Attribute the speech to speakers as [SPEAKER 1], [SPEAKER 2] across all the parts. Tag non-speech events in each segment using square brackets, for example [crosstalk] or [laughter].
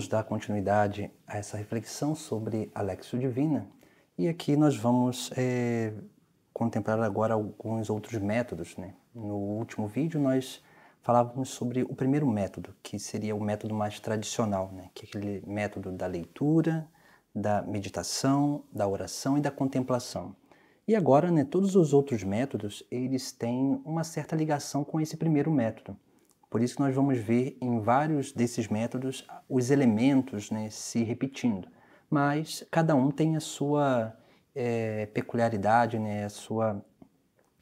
[SPEAKER 1] vamos dar continuidade a essa reflexão sobre Alexio Divina e aqui nós vamos é, contemplar agora alguns outros métodos. Né? No último vídeo nós falávamos sobre o primeiro método, que seria o método mais tradicional, né? que é aquele método da leitura, da meditação, da oração e da contemplação. E agora, né, todos os outros métodos, eles têm uma certa ligação com esse primeiro método. Por isso nós vamos ver em vários desses métodos os elementos né, se repetindo, mas cada um tem a sua é, peculiaridade, né, a sua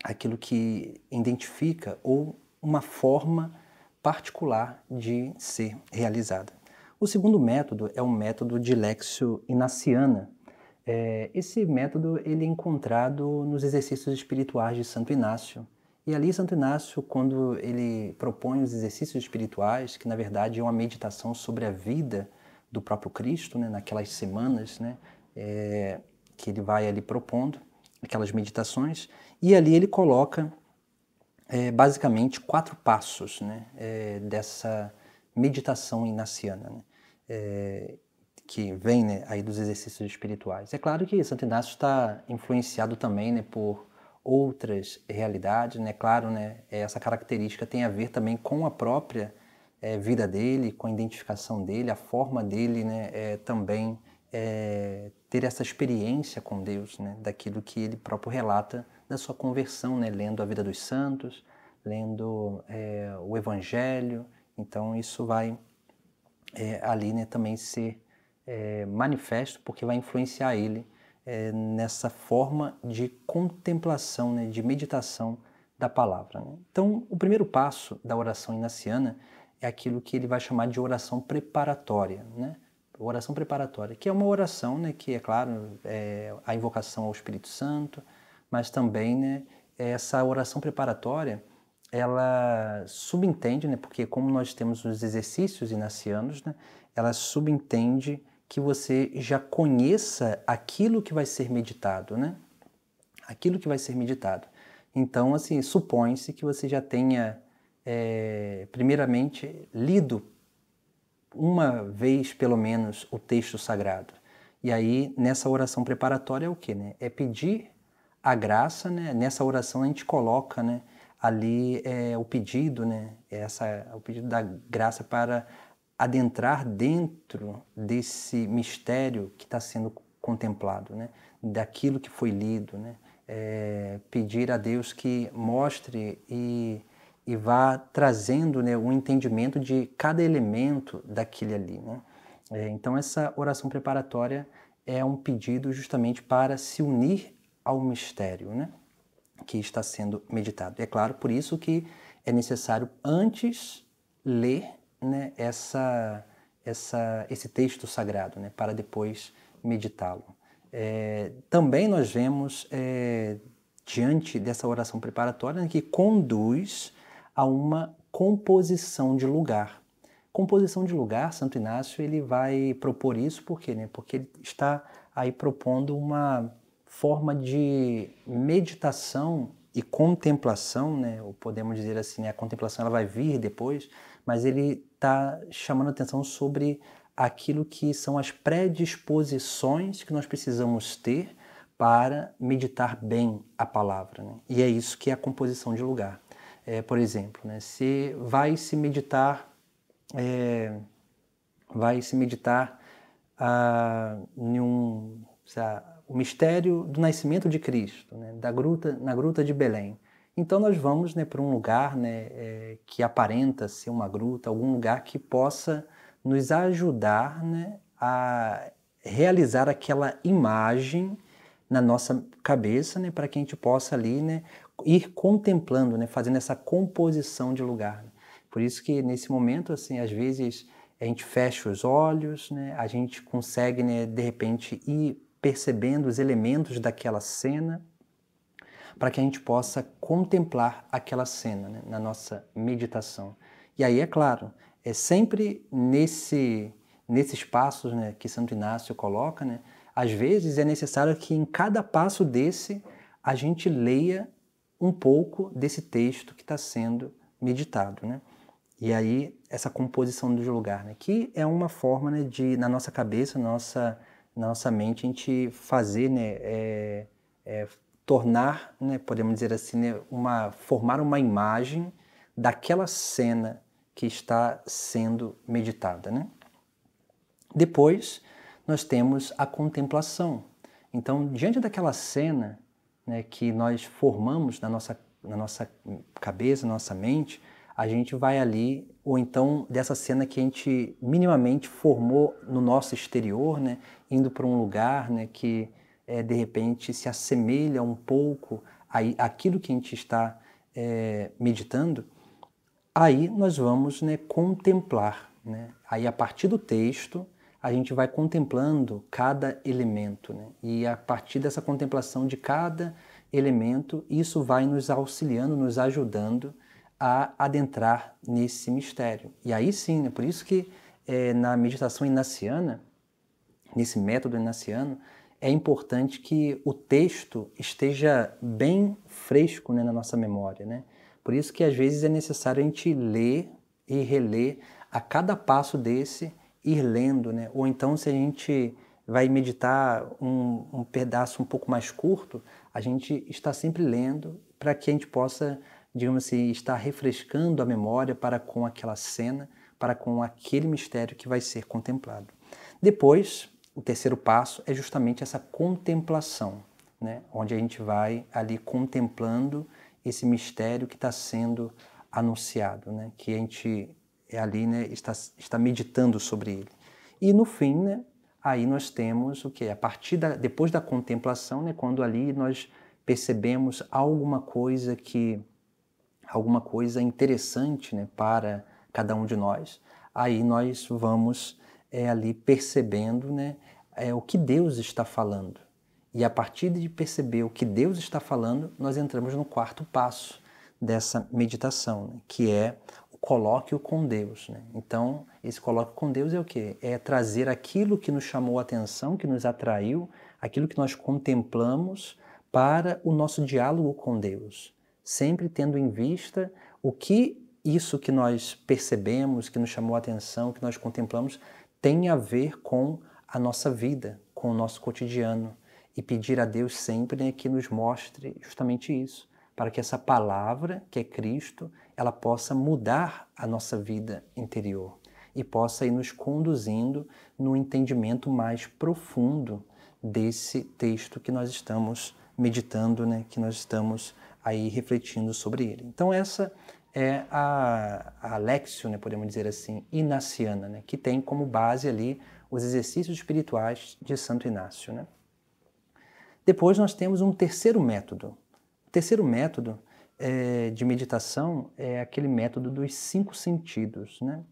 [SPEAKER 1] aquilo que identifica ou uma forma particular de ser realizada. O segundo método é o um método de Lexio Inaciana. É, esse método ele é encontrado nos exercícios espirituais de Santo Inácio. E ali Santo Inácio, quando ele propõe os exercícios espirituais, que na verdade é uma meditação sobre a vida do próprio Cristo, né, naquelas semanas né, é, que ele vai ali propondo, aquelas meditações, e ali ele coloca é, basicamente quatro passos né, é, dessa meditação inaciana, né, é, que vem né, aí dos exercícios espirituais. É claro que Santo Inácio está influenciado também né, por outras realidades, né? Claro, né? Essa característica tem a ver também com a própria é, vida dele, com a identificação dele, a forma dele, né? É, também é, ter essa experiência com Deus, né? Daquilo que ele próprio relata da sua conversão, né? Lendo a vida dos santos, lendo o Evangelho, então isso vai ali, né? Também ser manifesto porque vai influenciar ele é, nessa forma de contemplação, né, de meditação da palavra. Né? Então, o primeiro passo da oração inaciana é aquilo que ele vai chamar de oração preparatória, né? Oração preparatória, que é uma oração, né, que é claro, é a invocação ao Espírito Santo, mas também, né, essa oração preparatória, ela subentende, né, porque como nós temos os exercícios inacianos, né, ela subentende que você já conheça aquilo que vai ser meditado, né? Aquilo que vai ser meditado. Então, assim, supõe-se que você já tenha, é, primeiramente, lido uma vez, pelo menos, o texto sagrado. E aí, nessa oração preparatória é o quê, né? É pedir a graça, né? Nessa oração a gente coloca, né? Ali é, o pedido, né? Essa, o pedido da graça para adentrar dentro desse mistério que está sendo contemplado, né? daquilo que foi lido, né? É, pedir a Deus que mostre e, e vá trazendo né, um entendimento de cada elemento daquele ali. Né? É, então, essa oração preparatória é um pedido justamente para se unir ao mistério né, que está sendo meditado. É claro, por isso que é necessário antes ler né, essa, essa, esse texto sagrado, né, para depois meditá-lo. É, também nós vemos, é, diante dessa oração preparatória, né, que conduz a uma composição de lugar. Composição de lugar, Santo Inácio ele vai propor isso porque, né? Porque ele está aí propondo uma forma de meditação e contemplação, né? Ou podemos dizer assim, né? a contemplação ela vai vir depois, mas ele está chamando atenção sobre aquilo que são as predisposições que nós precisamos ter para meditar bem a palavra. Né? E é isso que é a composição de lugar. É, por exemplo, né, se vai se meditar, é, vai se meditar ah, em um, o mistério do nascimento de Cristo, né, da gruta, na gruta de Belém. Então nós vamos né, para um lugar né, é, que aparenta ser uma gruta, algum lugar que possa nos ajudar né, a realizar aquela imagem na nossa cabeça, né, para que a gente possa ali né, ir contemplando, né, fazendo essa composição de lugar. Por isso que nesse momento, assim, às vezes a gente fecha os olhos, né, a gente consegue né, de repente ir percebendo os elementos daquela cena para que a gente possa contemplar aquela cena né, na nossa meditação. E aí, é claro, é sempre nesse, nesses passos né, que Santo Inácio coloca, né, às vezes é necessário que em cada passo desse a gente leia um pouco desse texto que está sendo meditado. Né? E aí, essa composição do lugar, né, que é uma forma né, de, na nossa cabeça, na nossa, na nossa mente, a gente fazer, né, é, é, tornar, né, podemos dizer assim, né, uma, formar uma imagem daquela cena que está sendo meditada. Né? Depois, nós temos a contemplação. Então, diante daquela cena né, que nós formamos na nossa, na nossa cabeça, na nossa mente, a gente vai ali, ou então dessa cena que a gente minimamente formou no nosso exterior, né, indo para um lugar né, que é, de repente se assemelha um pouco àquilo que a gente está é, meditando, aí nós vamos né, contemplar. Né? Aí, a partir do texto, a gente vai contemplando cada elemento. Né? E a partir dessa contemplação de cada elemento, isso vai nos auxiliando, nos ajudando a adentrar nesse mistério. E aí sim, né? por isso que é, na meditação inaciana, nesse método inaciano, é importante que o texto esteja bem fresco né, na nossa memória. Né? Por isso que às vezes é necessário a gente ler e reler a cada passo desse, ir lendo. Né? Ou então, se a gente vai meditar um, um pedaço um pouco mais curto, a gente está sempre lendo para que a gente possa, digamos assim, estar refrescando a memória para com aquela cena, para com aquele mistério que vai ser contemplado. Depois, o terceiro passo é justamente essa contemplação, né? onde a gente vai ali contemplando esse mistério que está sendo anunciado, né? que a gente é ali né, está, está meditando sobre ele. E no fim, né, aí nós temos o que? A partir da, depois da contemplação, né, quando ali nós percebemos alguma coisa que alguma coisa interessante né, para cada um de nós, aí nós vamos é, ali percebendo né, é, o que Deus está falando. E a partir de perceber o que Deus está falando, nós entramos no quarto passo dessa meditação, né? que é o colóquio com Deus. Né? Então, esse colóquio com Deus é o quê? É trazer aquilo que nos chamou a atenção, que nos atraiu, aquilo que nós contemplamos para o nosso diálogo com Deus, sempre tendo em vista o que isso que nós percebemos, que nos chamou a atenção, que nós contemplamos, tem a ver com a nossa vida, com o nosso cotidiano e pedir a Deus sempre né, que nos mostre justamente isso, para que essa palavra, que é Cristo, ela possa mudar a nossa vida interior e possa ir nos conduzindo no entendimento mais profundo desse texto que nós estamos meditando, né, que nós estamos aí refletindo sobre ele. Então essa é a, Alexio, Lexio, né, podemos dizer assim, inaciana, né, que tem como base ali os exercícios espirituais de Santo Inácio. Né? Depois nós temos um terceiro método. O terceiro método é, de meditação é aquele método dos cinco sentidos. Né?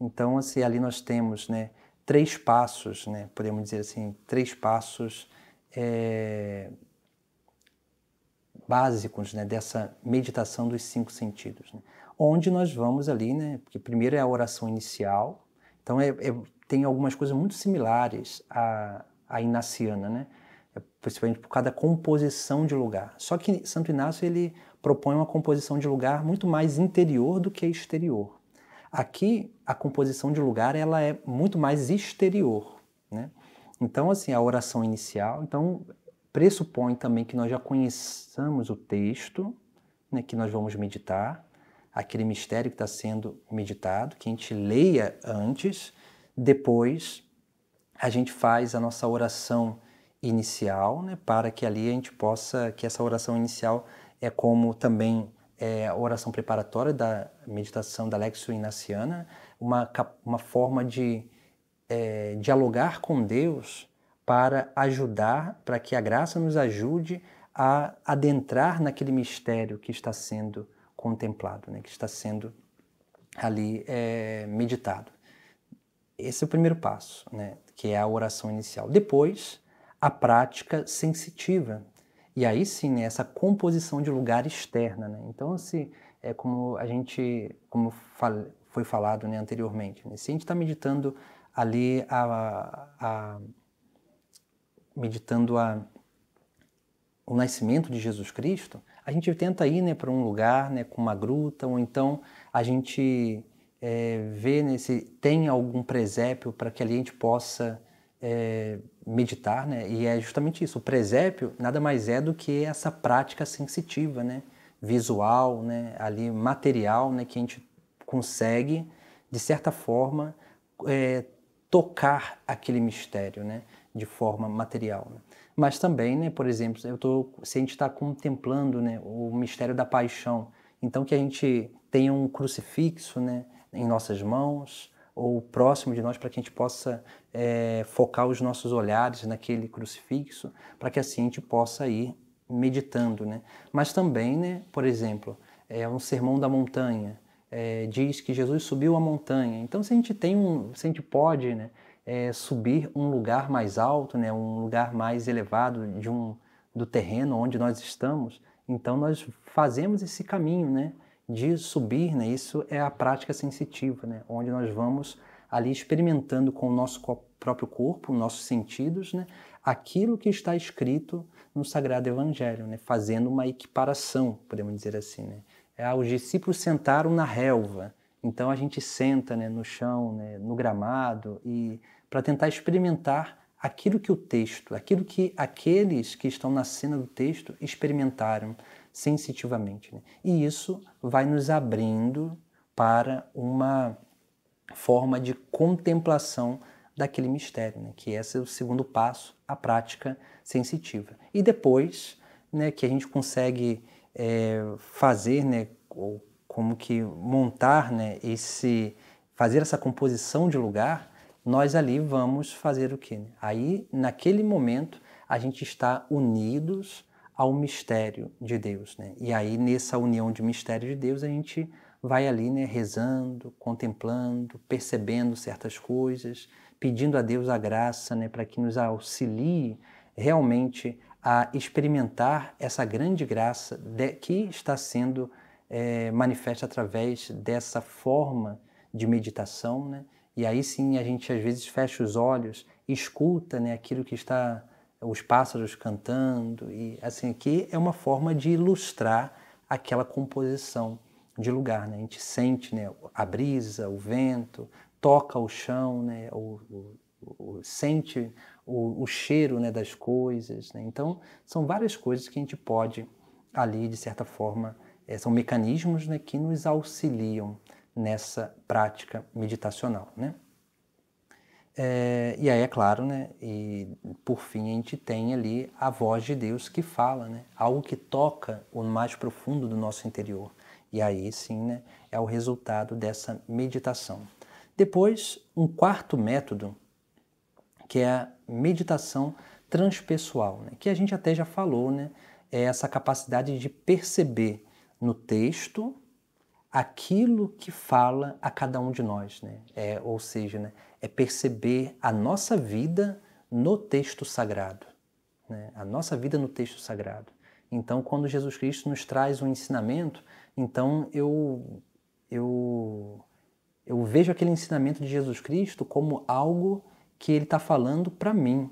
[SPEAKER 1] Então, assim, ali nós temos né, três passos, né, podemos dizer assim, três passos é, básicos né, dessa meditação dos cinco sentidos. Né? Onde nós vamos ali, né, porque primeiro é a oração inicial, então é, é, tem algumas coisas muito similares à, à inaciana, né? É, principalmente por cada composição de lugar. Só que Santo Inácio ele propõe uma composição de lugar muito mais interior do que exterior. Aqui a composição de lugar ela é muito mais exterior, né? Então assim a oração inicial, então pressupõe também que nós já conheçamos o texto né, que nós vamos meditar, aquele mistério que está sendo meditado, que a gente leia antes, depois a gente faz a nossa oração inicial, né, para que ali a gente possa, que essa oração inicial é como também é, a oração preparatória da meditação da Lexio Inaciana, uma, uma forma de é, dialogar com Deus para ajudar, para que a graça nos ajude a adentrar naquele mistério que está sendo contemplado, né? que está sendo ali é, meditado. Esse é o primeiro passo, né? que é a oração inicial. Depois, a prática sensitiva. E aí sim, né? essa composição de lugar externa. Né? Então, se assim, é como a gente, como fal foi falado né, anteriormente, né? se a gente está meditando ali a, a meditando a, o nascimento de Jesus Cristo, a gente tenta ir né, para um lugar né, com uma gruta, ou então a gente é, vê né, se tem algum presépio para que ali a gente possa é, meditar, né? e é justamente isso. O presépio nada mais é do que essa prática sensitiva, né? visual, né? ali material, né? que a gente consegue, de certa forma, é, tocar aquele mistério. Né? de forma material. Né? Mas também, né, por exemplo, eu tô, se a gente está contemplando né, o mistério da paixão, então que a gente tenha um crucifixo né, em nossas mãos ou próximo de nós para que a gente possa é, focar os nossos olhares naquele crucifixo, para que assim a gente possa ir meditando. Né? Mas também, né, por exemplo, é um sermão da montanha, é, diz que Jesus subiu a montanha. Então, se a gente tem um, se a gente pode, né, é, subir um lugar mais alto, né, um lugar mais elevado de um, do terreno onde nós estamos. Então nós fazemos esse caminho, né, de subir, né, isso é a prática sensitiva, né, onde nós vamos ali experimentando com o nosso próprio corpo, nossos sentidos, né, aquilo que está escrito no Sagrado Evangelho, né, fazendo uma equiparação, podemos dizer assim, né. É, os discípulos sentaram na relva, então a gente senta né, no chão, né, no gramado, e para tentar experimentar aquilo que o texto, aquilo que aqueles que estão na cena do texto experimentaram sensitivamente. Né? E isso vai nos abrindo para uma forma de contemplação daquele mistério, né? que esse é o segundo passo, a prática sensitiva. E depois né, que a gente consegue é, fazer, né, ou como que montar, né, esse, fazer essa composição de lugar, nós ali vamos fazer o quê? Né? Aí, naquele momento, a gente está unidos ao mistério de Deus, né? E aí, nessa união de mistério de Deus, a gente vai ali, né, rezando, contemplando, percebendo certas coisas, pedindo a Deus a graça, né, para que nos auxilie realmente a experimentar essa grande graça de, que está sendo é, manifesta através dessa forma de meditação, né? E aí sim a gente às vezes fecha os olhos, escuta, né, aquilo que está os pássaros cantando e assim aqui é uma forma de ilustrar aquela composição de lugar, né? A gente sente, né, a brisa, o vento, toca o chão, né, o, o, sente o, o, cheiro, né, das coisas, né? Então são várias coisas que a gente pode ali de certa forma é, são mecanismos né, que nos auxiliam nessa prática meditacional. Né? É, e aí, é claro, né, e por fim a gente tem ali a voz de Deus que fala, né, algo que toca o mais profundo do nosso interior. E aí sim né, é o resultado dessa meditação. Depois, um quarto método, que é a meditação transpessoal, né, que a gente até já falou, né, é essa capacidade de perceber no texto aquilo que fala a cada um de nós, né? É, ou seja, né? é perceber a nossa vida no texto sagrado, né? a nossa vida no texto sagrado. Então, quando Jesus Cristo nos traz um ensinamento, então eu eu eu vejo aquele ensinamento de Jesus Cristo como algo que ele está falando para mim.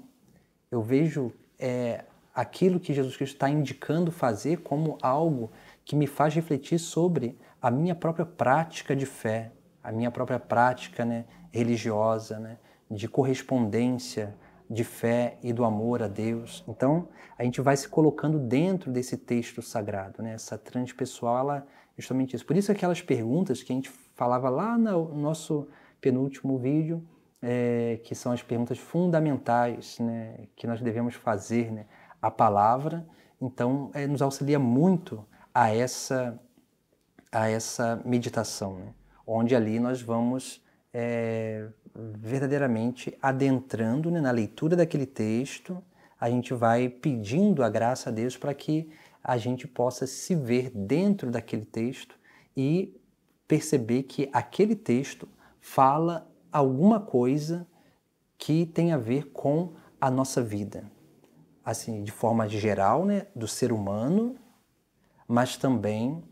[SPEAKER 1] Eu vejo é, aquilo que Jesus Cristo está indicando fazer como algo que me faz refletir sobre a minha própria prática de fé, a minha própria prática né, religiosa, né, de correspondência de fé e do amor a Deus. Então, a gente vai se colocando dentro desse texto sagrado, né? Essa transpessoal, ela é justamente isso. Por isso aquelas perguntas que a gente falava lá no nosso penúltimo vídeo, é, que são as perguntas fundamentais, né, que nós devemos fazer, né? A palavra, então, é, nos auxilia muito a essa, a essa meditação, né? onde ali nós vamos é, verdadeiramente adentrando né, na leitura daquele texto, a gente vai pedindo a graça a Deus para que a gente possa se ver dentro daquele texto e perceber que aquele texto fala alguma coisa que tem a ver com a nossa vida, assim, de forma geral, né, do ser humano, mas também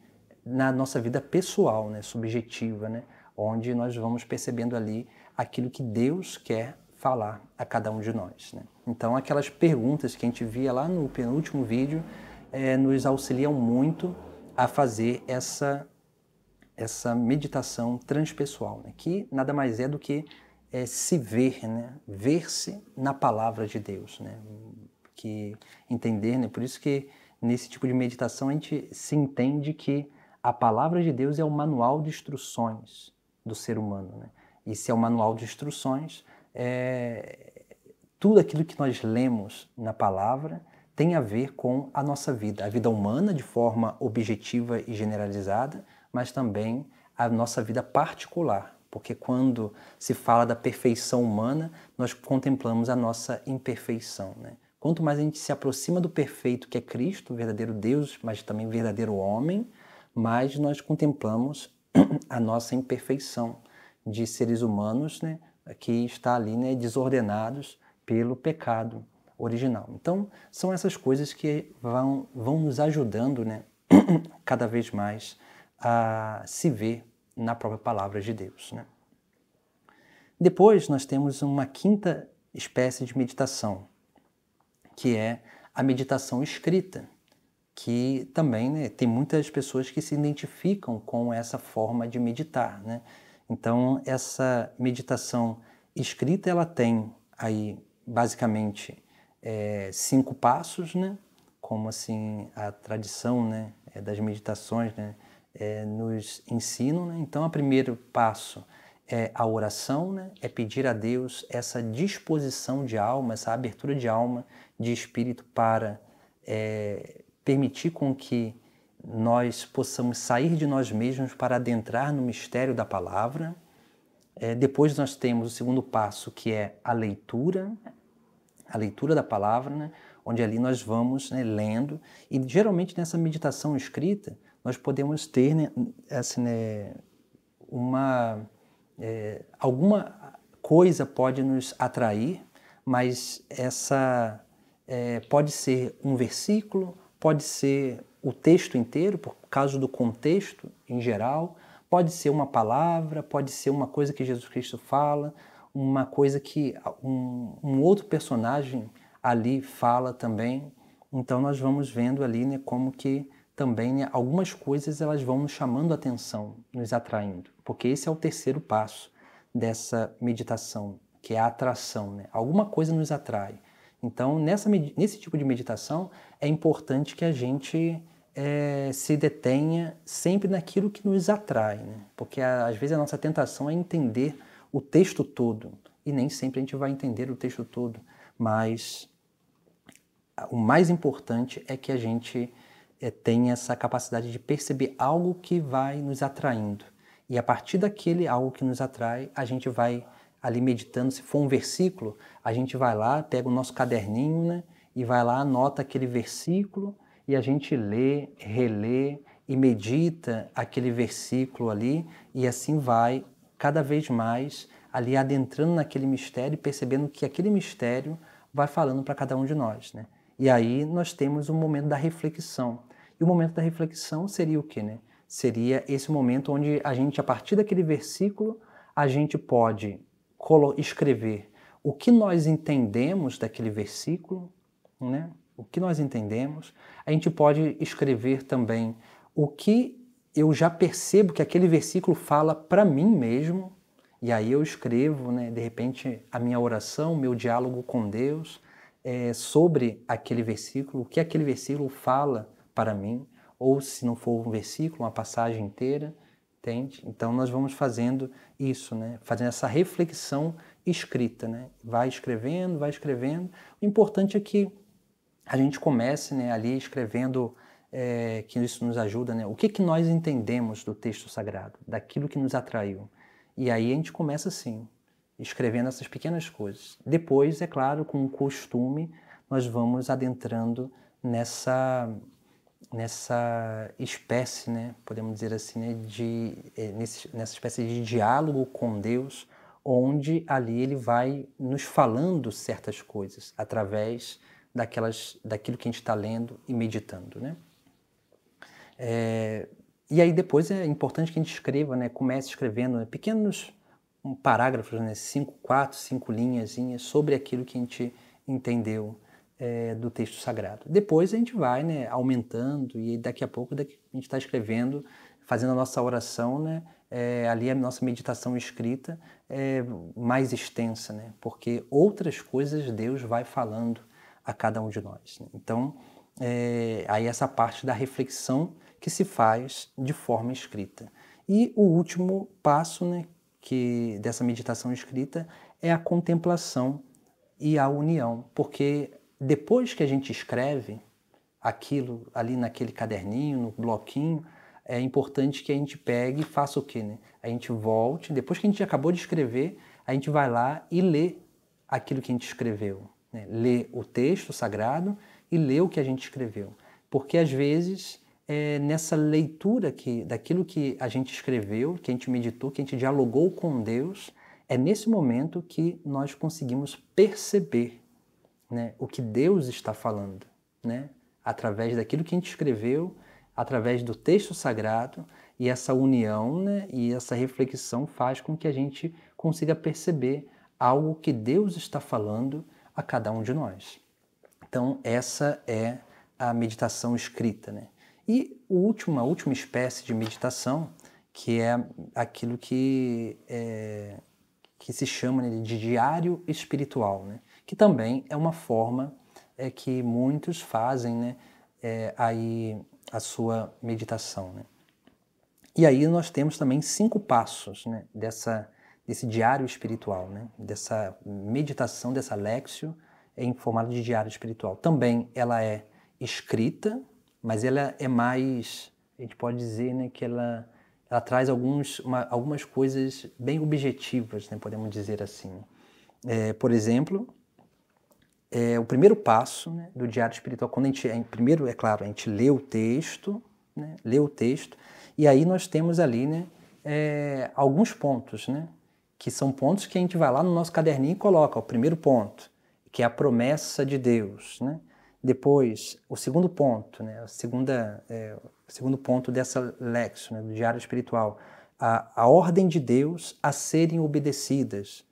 [SPEAKER 1] na nossa vida pessoal, né, subjetiva, né, onde nós vamos percebendo ali aquilo que Deus quer falar a cada um de nós. Né? Então, aquelas perguntas que a gente via lá no penúltimo vídeo é, nos auxiliam muito a fazer essa essa meditação transpessoal, né? que nada mais é do que é, se ver, né? ver-se na palavra de Deus, né? que entender, né? por isso que nesse tipo de meditação a gente se entende que a palavra de Deus é o manual de instruções do ser humano. Né? E se é o manual de instruções, é... tudo aquilo que nós lemos na palavra tem a ver com a nossa vida, a vida humana de forma objetiva e generalizada, mas também a nossa vida particular, porque quando se fala da perfeição humana, nós contemplamos a nossa imperfeição. Né? Quanto mais a gente se aproxima do perfeito que é Cristo, verdadeiro Deus, mas também verdadeiro homem, mais nós contemplamos [clears throat] a nossa imperfeição de seres humanos, né, que está ali, né, desordenados pelo pecado original. Então, são essas coisas que vão, vão nos ajudando, né, [clears throat] cada vez mais a se ver na própria palavra de Deus, né? Depois nós temos uma quinta espécie de meditação, que é a meditação escrita, que também né, tem muitas pessoas que se identificam com essa forma de meditar. Né? Então, essa meditação escrita ela tem aí basicamente é, cinco passos, né? como assim a tradição né, é, das meditações né, é, nos ensina. Né? Então, o primeiro passo é a oração, né? é pedir a Deus essa disposição de alma, essa abertura de alma, de espírito para é, permitir com que nós possamos sair de nós mesmos para adentrar no mistério da palavra. É, depois nós temos o segundo passo, que é a leitura, a leitura da palavra, né? onde ali nós vamos né, lendo, e geralmente nessa meditação escrita nós podemos ter né, assim, né, uma é, alguma coisa pode nos atrair, mas essa é, pode ser um versículo, pode ser o texto inteiro, por causa do contexto em geral, pode ser uma palavra, pode ser uma coisa que Jesus Cristo fala, uma coisa que um, um outro personagem ali fala também. Então nós vamos vendo ali né, como que também né, algumas coisas elas vão nos chamando a atenção, nos atraindo, porque esse é o terceiro passo dessa meditação, que é a atração. Né? Alguma coisa nos atrai. Então, nessa, nesse tipo de meditação, é importante que a gente é, se detenha sempre naquilo que nos atrai, né? porque às vezes a nossa tentação é entender o texto todo, e nem sempre a gente vai entender o texto todo, mas o mais importante é que a gente é, tem essa capacidade de perceber algo que vai nos atraindo. E a partir daquele algo que nos atrai, a gente vai ali meditando. Se for um versículo, a gente vai lá, pega o nosso caderninho né, e vai lá, anota aquele versículo e a gente lê, relê e medita aquele versículo ali e assim vai cada vez mais ali adentrando naquele mistério e percebendo que aquele mistério vai falando para cada um de nós, né? E aí nós temos o um momento da reflexão, e o momento da reflexão seria o quê, né? Seria esse momento onde a gente, a partir daquele versículo, a gente pode escrever o que nós entendemos daquele versículo, né? O que nós entendemos. A gente pode escrever também o que eu já percebo que aquele versículo fala para mim mesmo, e aí eu escrevo, né, de repente, a minha oração, meu diálogo com Deus é, sobre aquele versículo, o que aquele versículo fala para mim, ou se não for um versículo, uma passagem inteira, entende? Então nós vamos fazendo isso, né? Fazendo essa reflexão escrita, né? Vai escrevendo, vai escrevendo. O importante é que a gente comece, né, ali escrevendo é, que isso nos ajuda, né? O que que nós entendemos do texto sagrado, daquilo que nos atraiu? E aí a gente começa assim, escrevendo essas pequenas coisas. Depois, é claro, com o costume, nós vamos adentrando nessa nessa espécie, né, podemos dizer assim, né, de, eh, nesse, nessa espécie de diálogo com Deus, onde ali ele vai nos falando certas coisas através daquelas, daquilo que a gente está lendo e meditando, né? É, e aí depois é importante que a gente escreva, né? Comece escrevendo né, pequenos parágrafos, né? Cinco, quatro, cinco linhas sobre aquilo que a gente entendeu é, do texto sagrado. Depois a gente vai né, aumentando e daqui a pouco daqui, a gente está escrevendo, fazendo a nossa oração, né, é, ali a nossa meditação escrita é mais extensa, né, porque outras coisas Deus vai falando a cada um de nós. Né? Então, é, aí essa parte da reflexão que se faz de forma escrita. E o último passo né, que dessa meditação escrita é a contemplação e a união, porque depois que a gente escreve aquilo ali naquele caderninho, no bloquinho, é importante que a gente pegue e faça o quê, né? A gente volte, depois que a gente acabou de escrever, a gente vai lá e lê aquilo que a gente escreveu. Né? Lê o texto sagrado e lê o que a gente escreveu. Porque às vezes, é nessa leitura que, daquilo que a gente escreveu, que a gente meditou, que a gente dialogou com Deus, é nesse momento que nós conseguimos perceber né, o que Deus está falando, né, através daquilo que a gente escreveu, através do texto sagrado, e essa união né, e essa reflexão faz com que a gente consiga perceber algo que Deus está falando a cada um de nós. Então, essa é a meditação escrita. Né? E a última, a última espécie de meditação, que é aquilo que, é, que se chama né, de diário espiritual. Né? que também é uma forma é, que muitos fazem né, é, aí a sua meditação. Né? E aí nós temos também cinco passos né, dessa, desse diário espiritual, né, dessa meditação, dessa lexio em formato de diário espiritual. Também ela é escrita, mas ela é mais, a gente pode dizer né, que ela, ela traz alguns, uma, algumas coisas bem objetivas, né, podemos dizer assim. É, por exemplo, é, o primeiro passo né, do diário espiritual, quando a gente, é, primeiro, é claro, a gente lê o texto, né, lê o texto, e aí nós temos ali né, é, alguns pontos, né, que são pontos que a gente vai lá no nosso caderninho e coloca. O primeiro ponto, que é a promessa de Deus. Né? Depois, o segundo ponto, né, a segunda, é, o segundo ponto dessa lexo, né, do diário espiritual, a, a ordem de Deus a serem obedecidas.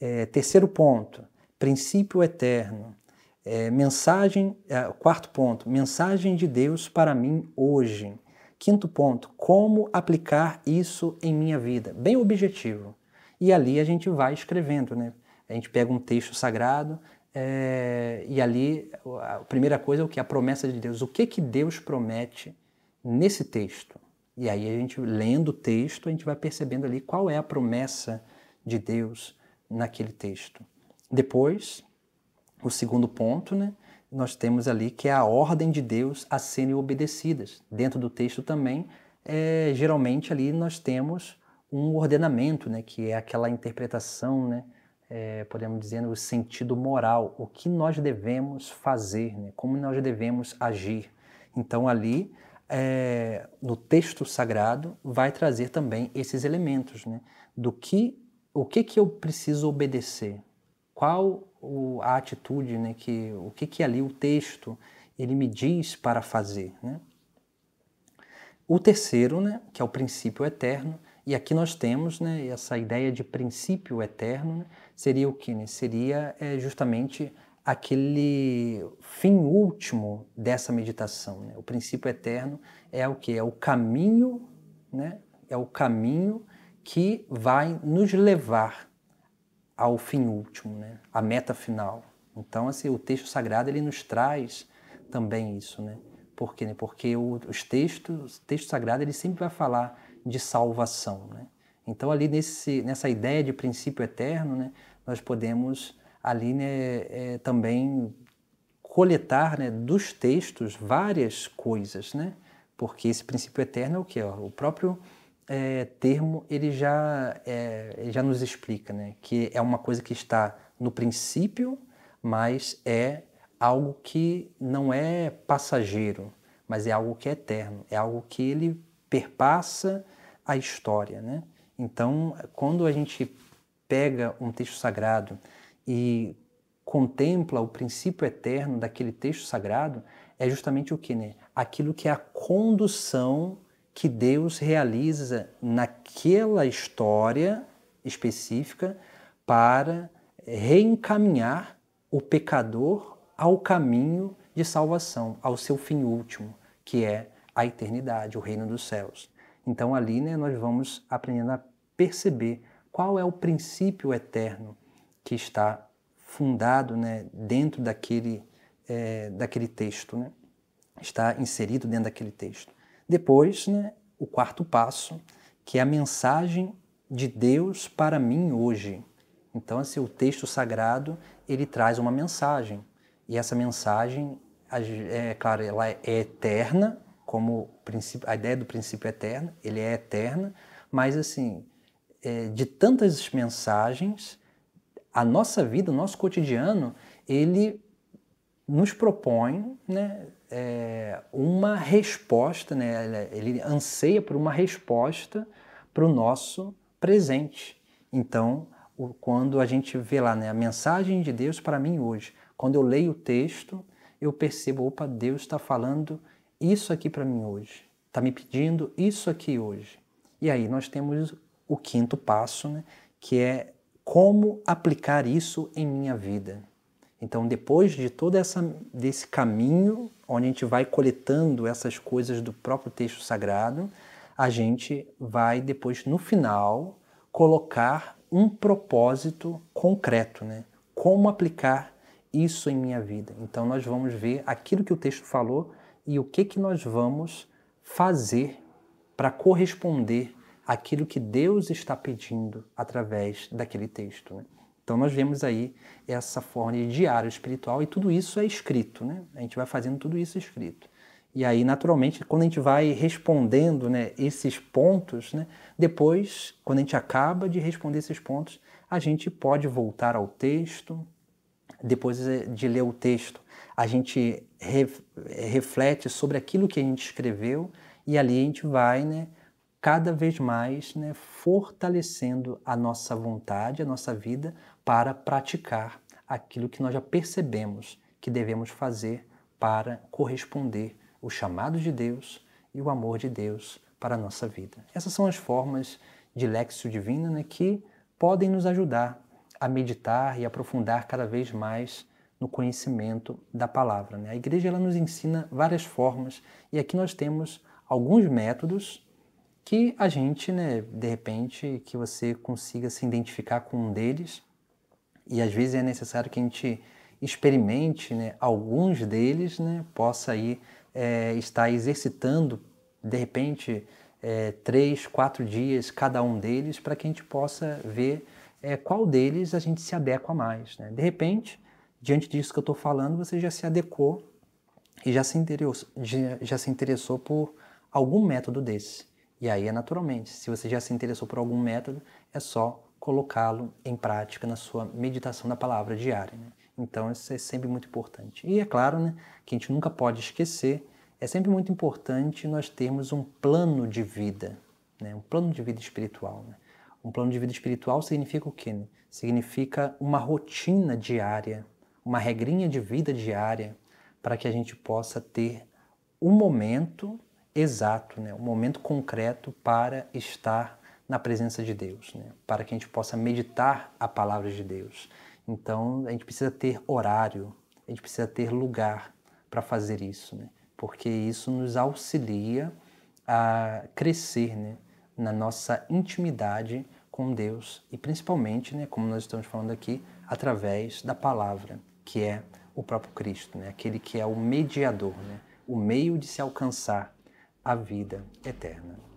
[SPEAKER 1] É, terceiro ponto, princípio eterno. É, mensagem, é, quarto ponto, mensagem de Deus para mim hoje. Quinto ponto, como aplicar isso em minha vida? Bem objetivo. E ali a gente vai escrevendo, né? A gente pega um texto sagrado é, e ali a primeira coisa é o que? A promessa de Deus. O que, que Deus promete nesse texto? E aí a gente, lendo o texto, a gente vai percebendo ali qual é a promessa de Deus naquele texto. Depois, o segundo ponto, né, nós temos ali que é a ordem de Deus a serem obedecidas. Dentro do texto também, é, geralmente ali nós temos um ordenamento, né, que é aquela interpretação, né, é, podemos dizer, o sentido moral, o que nós devemos fazer, né, como nós devemos agir. Então ali, é, no texto sagrado, vai trazer também esses elementos, né, do que, o que que eu preciso obedecer, qual o, a atitude, né, que, o que, que ali o texto ele me diz para fazer. Né? O terceiro, né, que é o princípio eterno, e aqui nós temos né, essa ideia de princípio eterno, né, seria o que? Né? Seria é, justamente aquele fim último dessa meditação. Né? O princípio eterno é o que? É o caminho, né? é o caminho que vai nos levar ao fim último, né? A meta final. Então, assim, o texto sagrado ele nos traz também isso, né? Por quê? Né? Porque os textos, o texto sagrado ele sempre vai falar de salvação, né? Então, ali nesse, nessa ideia de princípio eterno, né, nós podemos ali né, é, também coletar né, dos textos várias coisas, né? Porque esse princípio eterno é o que? O próprio é, termo ele já, é, ele já nos explica, né? Que é uma coisa que está no princípio, mas é algo que não é passageiro, mas é algo que é eterno, é algo que ele perpassa a história, né? Então, quando a gente pega um texto sagrado e contempla o princípio eterno daquele texto sagrado, é justamente o que, né? Aquilo que é a condução que Deus realiza naquela história específica para reencaminhar o pecador ao caminho de salvação, ao seu fim último, que é a eternidade, o reino dos céus. Então ali né, nós vamos aprendendo a perceber qual é o princípio eterno que está fundado né, dentro daquele, é, daquele texto, né? está inserido dentro daquele texto. Depois, né, o quarto passo, que é a mensagem de Deus para mim hoje. Então, assim, o texto sagrado ele traz uma mensagem e essa mensagem, é claro, ela é eterna, como a ideia do princípio é eterno, ele é eterna, mas assim, é, de tantas mensagens, a nossa vida, o nosso cotidiano, ele nos propõe né, é, uma resposta, né, ele anseia por uma resposta para o nosso presente. Então, quando a gente vê lá né, a mensagem de Deus para mim hoje, quando eu leio o texto, eu percebo, opa, Deus está falando isso aqui para mim hoje, está me pedindo isso aqui hoje. E aí nós temos o quinto passo, né, que é como aplicar isso em minha vida. Então, depois de todo essa, desse caminho, onde a gente vai coletando essas coisas do próprio texto sagrado, a gente vai depois, no final, colocar um propósito concreto, né? Como aplicar isso em minha vida. Então, nós vamos ver aquilo que o texto falou e o que, que nós vamos fazer para corresponder àquilo que Deus está pedindo através daquele texto. Né? Então nós vemos aí essa forma de diário espiritual e tudo isso é escrito, né? A gente vai fazendo tudo isso escrito. E aí, naturalmente, quando a gente vai respondendo né, esses pontos, né, depois, quando a gente acaba de responder esses pontos, a gente pode voltar ao texto. Depois de ler o texto, a gente re reflete sobre aquilo que a gente escreveu e ali a gente vai né, cada vez mais né, fortalecendo a nossa vontade, a nossa vida, para praticar aquilo que nós já percebemos que devemos fazer para corresponder o chamado de Deus e o amor de Deus para a nossa vida. Essas são as formas de Lexio Divina né, que podem nos ajudar a meditar e aprofundar cada vez mais no conhecimento da palavra. Né? A igreja ela nos ensina várias formas e aqui nós temos alguns métodos que a gente, né, de repente, que você consiga se identificar com um deles e às vezes é necessário que a gente experimente né, alguns deles, né, possa aí, é, estar exercitando, de repente, é, três, quatro dias cada um deles, para que a gente possa ver é, qual deles a gente se adequa mais. Né? De repente, diante disso que eu estou falando, você já se adequou e já se, interessou, já, já se interessou por algum método desse. E aí é naturalmente, se você já se interessou por algum método, é só colocá-lo em prática na sua meditação da palavra diária. Né? Então, isso é sempre muito importante. E é claro né, que a gente nunca pode esquecer, é sempre muito importante nós termos um plano de vida, né? um plano de vida espiritual. Né? Um plano de vida espiritual significa o quê? Né? Significa uma rotina diária, uma regrinha de vida diária, para que a gente possa ter um momento exato, né? um momento concreto para estar na presença de Deus, né? para que a gente possa meditar a palavra de Deus. Então, a gente precisa ter horário, a gente precisa ter lugar para fazer isso, né? porque isso nos auxilia a crescer né? na nossa intimidade com Deus e principalmente, né, como nós estamos falando aqui, através da palavra, que é o próprio Cristo, né? aquele que é o mediador, né? o meio de se alcançar a vida eterna.